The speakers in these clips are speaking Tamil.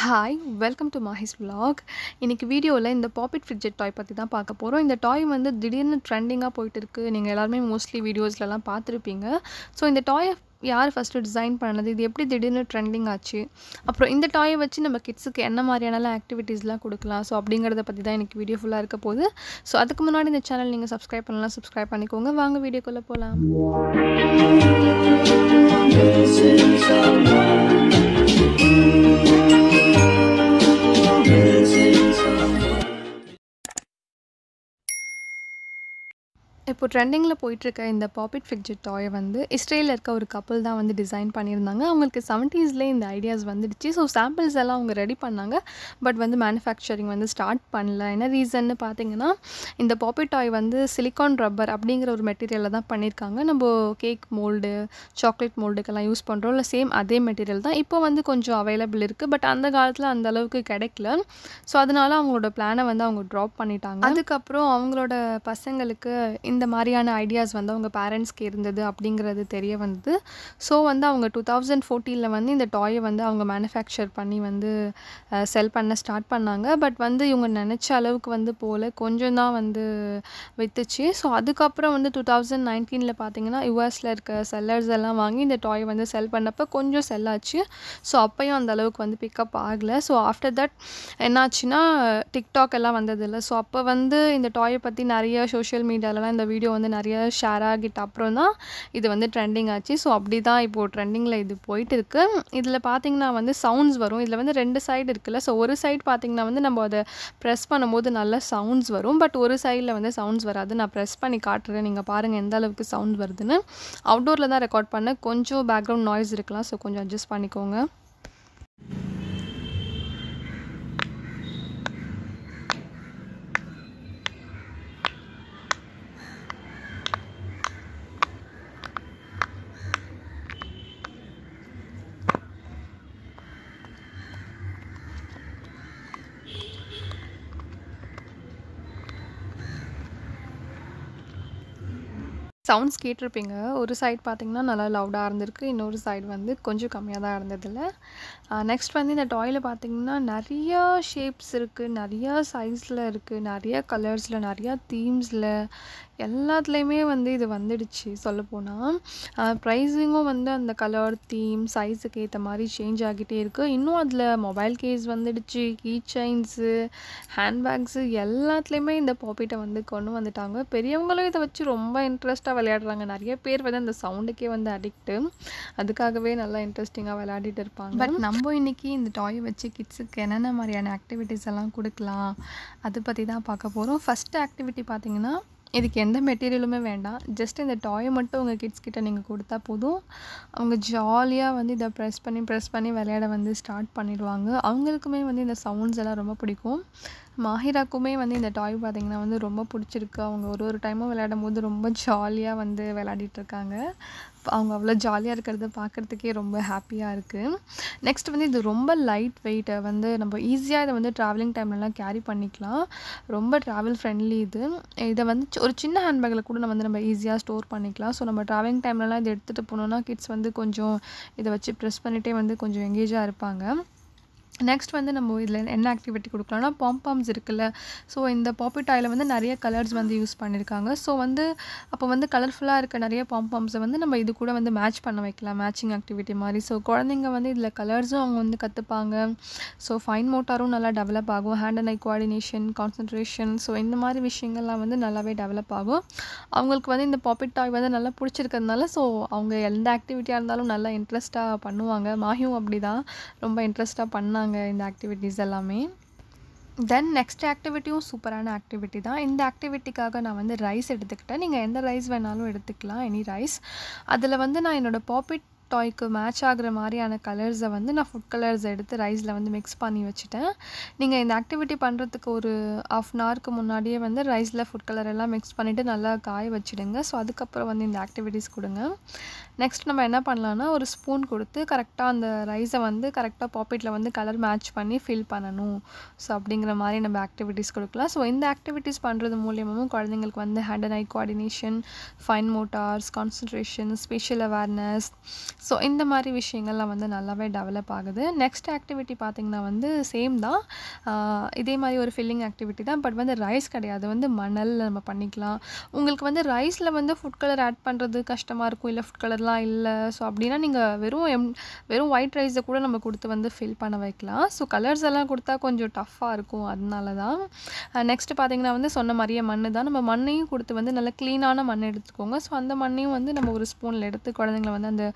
hi welcome to Mahi's vlog இன்றைக்கி வீடியோவில் இந்த பாப்பிட் ஃபிட்ஜெட் டாய் பற்றி தான் பார்க்க போகிறோம் இந்த டாய் வந்து திடீர்னு ட்ரெண்டிங்காக போயிட்டு இருக்குது நீங்கள் எல்லாருமே மோஸ்ட்லி வீடியோஸ்லலாம் பார்த்துருப்பீங்க ஸோ இந்த டாயை யார் ஃபஸ்ட்டு டிசைன் பண்ணது இது எப்படி திடீர்னு ட்ரெண்டிங் ஆச்சு அப்புறம் இந்த டாயை வச்சு நம்ம கிட்ஸுக்கு என்ன மாதிரியான ஆக்டிவிட்டீஸ்லாம் கொடுக்கலாம் ஸோ அப்படிங்கிறத பற்றி தான் எனக்கு வீடியோ ஃபுல்லாக இருக்க போகுது ஸோ அதுக்கு முன்னாடி இந்த சேனல் நீங்கள் சப்ஸ்கிரைப் பண்ணலாம் சப்ஸ்கிரைப் பண்ணிக்கோங்க வாங்க வீடியோக்குள்ளே போகலாம் இப்போ ட்ரெண்டிங்கில் போயிட்டுருக்க இந்த பாப்பிட் ஃபிக்ஜெட் டாயை வந்து இஸ்ரேலில் இருக்க ஒரு கப்பல் தான் வந்து டிசைன் பண்ணியிருந்தாங்க அவங்களுக்கு செவன்ட்டீஸ்லேயே இந்த ஐடியாஸ் வந்துடுச்சு ஸோ சாம்பிள்ஸ் எல்லாம் அவங்க ரெடி பண்ணாங்க பட் வந்து மேனுஃபேக்சரிங் வந்து ஸ்டார்ட் பண்ணல என்ன ரீசன்னு பார்த்தீங்கன்னா இந்த பாப்பிட் டாய் வந்து சிலிக்கான் ரப்பர் அப்படிங்கிற ஒரு மெட்டீரியலில் தான் பண்ணியிருக்காங்க நம்ம கேக் மோல்டு சாக்லேட் மோல்டுக்கெல்லாம் யூஸ் பண்ணுறோம் இல்லை சேம் அதே மெட்டீரியல் தான் இப்போ வந்து கொஞ்சம் அவைலபிள் இருக்குது பட் அந்த காலத்தில் அந்த அளவுக்கு கிடைக்கல ஸோ அதனால் அவங்களோட பிளானை வந்து அவங்க ட்ராப் பண்ணிட்டாங்க அதுக்கப்புறம் அவங்களோட பசங்களுக்கு இந்த மாதிரியான ஐடியாஸ் வந்து அவங்க பேரண்ட்ஸ்க்கு இருந்தது அப்படிங்கிறது தெரிய வந்தது ஸோ வந்து அவங்க டூ தௌசண்ட் ஃபோர்ட்டீனில் வந்து இந்த டாயை வந்து அவங்க மேனுஃபேக்சர் பண்ணி வந்து செல் பண்ண ஸ்டார்ட் பண்ணாங்க பட் வந்து இவங்க நினச்ச அளவுக்கு வந்து போகல கொஞ்சம் தான் வந்து விற்றுச்சு ஸோ அதுக்கப்புறம் வந்து டூ தௌசண்ட் நைன்டீனில் பார்த்தீங்கன்னா யூஎஸில் இருக்க செல்லர்ஸ் எல்லாம் வாங்கி இந்த டாய் வந்து செல் பண்ணப்போ கொஞ்சம் செல் ஆச்சு ஸோ அப்பையும் அந்த அளவுக்கு வந்து பிக்கப் ஆகலை ஸோ ஆஃப்டர் தட் என்னாச்சுன்னா டிக்டாக் எல்லாம் வந்ததில்லை ஸோ அப்போ வந்து இந்த டாயை பற்றி நிறைய சோஷியல் மீடியாலலாம் இந்த வீடியோ வீடியோ வந்து நிறைய ஷேர் ஆகிட்ட அப்புறம் தான் இது வந்து ட்ரெண்டிங் ஆச்சு ஸோ அப்படி தான் இப்போது ட்ரெண்டிங்கில் இது போயிட்டு இருக்குது இதில் பார்த்திங்கன்னா வந்து சவுண்ட்ஸ் வரும் இதில் வந்து ரெண்டு சைடு இருக்குல்ல ஸோ ஒரு சைடு பார்த்திங்கன்னா வந்து நம்ம அதை ப்ரெஸ் பண்ணும்போது நல்ல சவுண்ட்ஸ் வரும் பட் ஒரு சைடில் வந்து சவுண்ட்ஸ் வராது நான் ப்ரெஸ் பண்ணி காட்டுறேன் நீங்கள் பாருங்கள் எந்த அளவுக்கு சவுண்ட் வருதுன்னு அவுட்டோரில் தான் ரெக்கார்ட் பண்ணேன் கொஞ்சம் பேக்ரவுண்ட் நாய்ஸ் இருக்கலாம் ஸோ கொஞ்சம் அட்ஜஸ்ட் பண்ணிக்கோங்க சவுண்ட்ஸ் கேட்டிருப்பீங்க ஒரு சைட் பார்த்திங்கன்னா நல்லா லவுடாக இருந்திருக்கு இன்னொரு சைடு வந்து கொஞ்சம் கம்மியாக தான் இருந்ததில்ல நெக்ஸ்ட் வந்து இந்த டாயில் பார்த்திங்கன்னா நிறையா ஷேப்ஸ் இருக்குது நிறையா சைஸில் இருக்குது நிறையா கலர்ஸில் நிறையா தீம்ஸில் எல்லாத்துலேயுமே வந்து இது வந்துடுச்சு சொல்லப்போனால் ப்ரைஸிங்கும் வந்து அந்த கலர் தீம் சைஸுக்கு ஏற்ற மாதிரி சேஞ்ச் ஆகிட்டே இருக்குது இன்னும் அதில் மொபைல் கேஸ் வந்துடுச்சு கீ செயின்ஸு ஹேண்ட்பேக்ஸு எல்லாத்துலேயுமே இந்த பாப்பிட்ட வந்து கொண்டு வந்துட்டாங்க பெரியவங்களும் இதை வச்சு ரொம்ப இன்ட்ரெஸ்ட்டாக விளையாடுறாங்க நிறைய பேர் வந்து அந்த சவுண்டுக்கே வந்து அடிக்ட்டு அதுக்காகவே நல்லா இன்ட்ரெஸ்டிங்காக விளையாடிட்டு இருப்பாங்க பட் நம்ம இன்றைக்கி இந்த டாய் வச்சு கிட்ஸுக்கு என்னென்ன மாதிரியான ஆக்டிவிட்டீஸ் எல்லாம் கொடுக்கலாம் அதை பற்றி தான் பார்க்க போகிறோம் ஃபஸ்ட்டு ஆக்டிவிட்டி பார்த்திங்கன்னா இதுக்கு எந்த மெட்டீரியலுமே வேண்டாம் ஜஸ்ட் இந்த டாயை மட்டும் உங்கள் கிட்ஸ் கிட்டே நீங்கள் கொடுத்தா போதும் அவங்க ஜாலியாக வந்து இதை ப்ரெஸ் பண்ணி ப்ரெஸ் பண்ணி விளையாட வந்து ஸ்டார்ட் பண்ணிடுவாங்க அவங்களுக்குமே வந்து இந்த சவுண்ட்ஸ் எல்லாம் ரொம்ப பிடிக்கும் மாஹிராக்குமே வந்து இந்த டாய் பார்த்திங்கன்னா வந்து ரொம்ப பிடிச்சிருக்கு அவங்க ஒரு ஒரு டைமும் விளையாடும் போது ரொம்ப ஜாலியாக வந்து விளையாடிட்டுருக்காங்க அவங்க அவ்வளோ ஜாலியாக இருக்கிறத பார்க்குறதுக்கே ரொம்ப ஹாப்பியாக இருக்குது நெக்ஸ்ட் வந்து இது ரொம்ப லைட் வெயிட்டை வந்து நம்ம ஈஸியாக இதை வந்து ட்ராவலிங் டைம்லலாம் கேரி பண்ணிக்கலாம் ரொம்ப ட்ராவல் ஃப்ரெண்ட்லி இது இதை வந்து ஒரு சின்ன ஹேண்ட்பேக்கில் கூட நம்ம வந்து நம்ம ஈஸியாக ஸ்டோர் பண்ணிக்கலாம் ஸோ நம்ம ட்ராவலிங் டைம்லலாம் இதை எடுத்துகிட்டு போனோம்னா கிட்ஸ் வந்து கொஞ்சம் இதை வச்சு ப்ரெஸ் பண்ணிகிட்டே வந்து கொஞ்சம் எங்கேஜாக இருப்பாங்க நெக்ஸ்ட் வந்து நம்ம இதில் என்ன ஆக்டிவிட்டி கொடுக்கலாம்னா பாம்பாம்ஸ் இருக்குல்ல ஸோ இந்த பாப்பிட்டாயில் வந்து நிறைய கலர்ஸ் வந்து யூஸ் பண்ணியிருக்காங்க ஸோ வந்து அப்போ வந்து கலர்ஃபுல்லாக இருக்க நிறைய பாம்பாம்ஸை வந்து நம்ம இது கூட வந்து மேட்ச் பண்ண வைக்கலாம் மேட்சிங் ஆக்டிவிட்டி மாதிரி ஸோ குழந்தைங்க வந்து இதில் கலர்ஸும் அவங்க வந்து கற்றுப்பாங்க ஸோ ஃபைன் மோட்டாரும் நல்லா டெவலப் ஆகும் hand and eye coordination concentration so இந்த மாதிரி விஷயங்கள்லாம் வந்து நல்லாவே டெவலப் ஆகும் அவங்களுக்கு வந்து இந்த பாப்பிட் டாய் வந்து நல்லா பிடிச்சிருக்கிறதுனால ஸோ அவங்க எந்த ஆக்டிவிட்டியாக இருந்தாலும் நல்லா இன்ட்ரெஸ்ட்டாக பண்ணுவாங்க மாஹியும் அப்படி தான் ரொம்ப இன்ட்ரெஸ்ட்டாக பண்ணாங்க பண்ணுறாங்க இந்த ஆக்டிவிட்டீஸ் எல்லாமே தென் நெக்ஸ்ட் ஆக்டிவிட்டியும் சூப்பரான ஆக்டிவிட்டி தான் இந்த ஆக்டிவிட்டிக்காக நான் வந்து ரைஸ் எடுத்துக்கிட்டேன் நீங்கள் எந்த ரைஸ் வேணாலும் எடுத்துக்கலாம் எனி ரைஸ் அதில் வந்து நான் என்னோடய பாப்பிட் டாய்க்கு மேட்ச் ஆகிற மாதிரியான கலர்ஸை வந்து நான் ஃபுட் கலர்ஸ் எடுத்து ரைஸில் வந்து மிக்ஸ் பண்ணி வச்சுட்டேன் நீங்கள் இந்த ஆக்டிவிட்டி பண்ணுறதுக்கு ஒரு ஆஃப் அன் ஹவருக்கு முன்னாடியே வந்து ரைஸில் ஃபுட் கலர் எல்லாம் மிக்ஸ் பண்ணிவிட்டு நல்லா காய வச்சுடுங்க ஸோ அதுக்கப்புறம் வந்து இந்த ஆக்டிவிட்டீஸ் கொடுங்க நெக்ஸ்ட் நம்ம என்ன பண்ணலான்னா ஒரு ஸ்பூன் கொடுத்து கரெக்டாக அந்த ரைஸை வந்து கரெக்டாக பாப்பிட்டில் வந்து கலர் மேட்ச் பண்ணி ஃபில் பண்ணணும் ஸோ அப்படிங்கிற மாதிரி நம்ம ஆக்டிவிட்டீஸ் கொடுக்கலாம் ஸோ இந்த ஆக்டிவிட்டீஸ் பண்ணுறது மூலியமாகவும் குழந்தைங்களுக்கு வந்து hand and eye coordination fine motors concentration special awareness so இந்த மாதிரி விஷயங்கள்லாம் வந்து நல்லாவே டெவலப் ஆகுது நெக்ஸ்ட் ஆக்டிவிட்டி பார்த்திங்கன்னா வந்து சேம் தான் இதே மாதிரி ஒரு ஃபில்லிங் ஆக்டிவிட்டி தான் பட் வந்து ரைஸ் கிடையாது வந்து மணலில் நம்ம பண்ணிக்கலாம் உங்களுக்கு வந்து ரைஸில் வந்து ஃபுட் கலர் ஆட் பண்ணுறது கஷ்டமாக இருக்கும் இல்லை ஃபுட் கலர்லாம் ரைஸ்லாம் இல்லை ஸோ அப்படின்னா நீங்கள் வெறும் எம் வெறும் ஒயிட் ரைஸை கூட நம்ம கொடுத்து வந்து ஃபில் பண்ண வைக்கலாம் ஸோ கலர்ஸ் எல்லாம் கொடுத்தா கொஞ்சம் டஃப்பாக இருக்கும் அதனால தான் நெக்ஸ்ட் பார்த்திங்கன்னா வந்து சொன்ன மாதிரியே மண் தான் நம்ம மண்ணையும் கொடுத்து வந்து நல்லா க்ளீனான மண் எடுத்துக்கோங்க ஸோ அந்த மண்ணையும் வந்து நம்ம ஒரு ஸ்பூனில் எடுத்து குழந்தைங்களை வந்து அந்த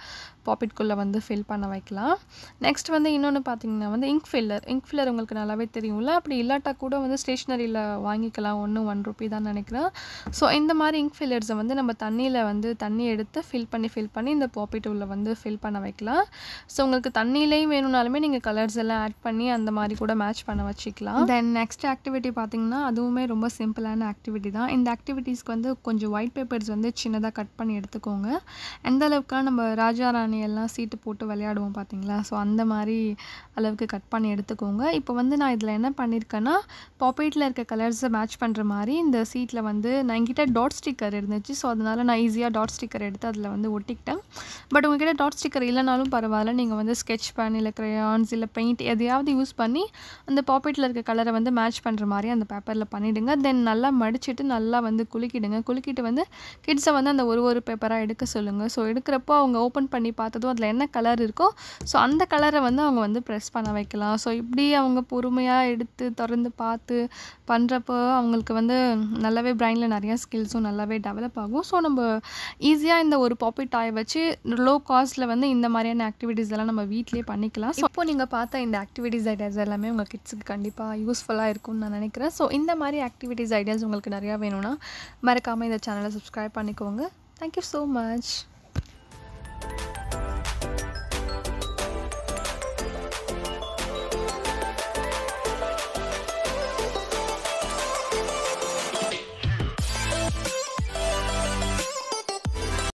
பாக்கெட்குள்ளே வந்து ஃபில் பண்ண வைக்கலாம் நெக்ஸ்ட் வந்து இன்னொன்று பார்த்தீங்கன்னா வந்து இங்க் ஃபில்லர் இங்க் ஃபில்லர் உங்களுக்கு நல்லாவே தெரியும்ல அப்படி இல்லாட்டா கூட வந்து ஸ்டேஷ்னரியில் வாங்கிக்கலாம் ஒன்று ஒன் ருபி தான் நினைக்கிறேன் ஸோ இந்த மாதிரி இங்க் ஃபில்லர்ஸை வந்து நம்ம தண்ணியில் வந்து தண்ணி எடுத்து ஃபில் பண்ணி ஃபில் பண்ணி இந்த பாப்பிட் உள்ளே வந்து ஃபில் பண்ண வைக்கலாம் ஸோ உங்களுக்கு தண்ணியிலையும் வேணும்னாலுமே நீங்கள் கலர்ஸ் எல்லாம் ஆட் பண்ணி அந்த மாதிரி கூட மேட்ச் பண்ண வச்சுக்கலாம் தென் நெக்ஸ்ட் ஆக்டிவிட்டி பார்த்தீங்கன்னா அதுவுமே ரொம்ப சிம்பிளான ஆக்டிவிட்டி தான் இந்த ஆக்டிவிட்டீஸ்க்கு வந்து கொஞ்சம் ஒயிட் பேப்பர்ஸ் வந்து சின்னதாக கட் பண்ணி எடுத்துக்கோங்க எந்த அளவுக்கு நம்ம ராஜா ராணி எல்லாம் சீட்டு போட்டு விளையாடுவோம் பார்த்தீங்களா ஸோ அந்த மாதிரி அளவுக்கு கட் பண்ணி எடுத்துக்கோங்க இப்போ வந்து நான் இதில் என்ன பண்ணியிருக்கேன்னா பாப்பேட்டில் இருக்க கலர்ஸை மேட்ச் பண்ணுற மாதிரி இந்த சீட்டில் வந்து நான் என்கிட்ட டாட் ஸ்டிக்கர் இருந்துச்சு ஸோ அதனால் நான் ஈஸியாக டாட் ஸ்டிக்கர் எடுத்து அதில் வந்து ஒட்டிக்கிட்டேன் பட் உங்ககிட்ட டாட் ஸ்டிக்கர் இல்லைனாலும் பரவாயில்ல நீங்கள் வந்து ஸ்கெட்ச் பேன் இல்லை க்ரையான்ஸ் இல்லை பெயிண்ட் எதையாவது யூஸ் பண்ணி அந்த பாப்பெட்டில் இருக்க கலரை வந்து மேட்ச் பண்ணுற மாதிரி அந்த பேப்பரில் பண்ணிவிடுங்க தென் நல்லா மடிச்சுட்டு நல்லா வந்து குலுக்கிடுங்க குலுக்கிட்டு வந்து கிட்ஸை வந்து அந்த ஒரு ஒரு பேப்பராக எடுக்க சொல்லுங்கள் ஸோ எடுக்கிறப்போ அவங்க ஓப்பன் பண்ணி பார்த்ததும் அதில் என்ன கலர் இருக்கோ ஸோ அந்த கலரை வந்து அவங்க வந்து ப்ரெஸ் பண்ண வைக்கலாம் ஸோ இப்படி அவங்க பொறுமையாக எடுத்து திறந்து பார்த்து பண்ணுறப்போ அவங்களுக்கு வந்து நல்லாவே பிரெயினில் நிறையா ஸ்கில்ஸும் நல்லாவே டெவலப் ஆகும் ஸோ நம்ம ஈஸியாக இந்த ஒரு பாப்பிட் டாய் வச்சு லோ காஸ்ட்டில் வந்து இந்த மாதிரியான ஆக்டிவிட்டீஸ் எல்லாம் நம்ம வீட்லேயே பண்ணிக்கலாம் ஸோ இப்போ நீங்கள் பார்த்த இந்த ஆக்டிவிட்டீஸ் ஐடியாஸ் எல்லாமே உங்கள் கிட்ஸுக்கு கண்டிப்பாக யூஸ்ஃபுல்லாக இருக்கும்னு நான் நினைக்கிறேன் ஸோ இந்த மாதிரி ஆக்டிவிட்டீஸ் ஐடியாஸ் உங்களுக்கு நிறையா வேணும்னா மறக்காமல் இந்த சேனலை சப்ஸ்கிரைப் பண்ணிக்கோங்க தேங்க்யூ ஸோ மச்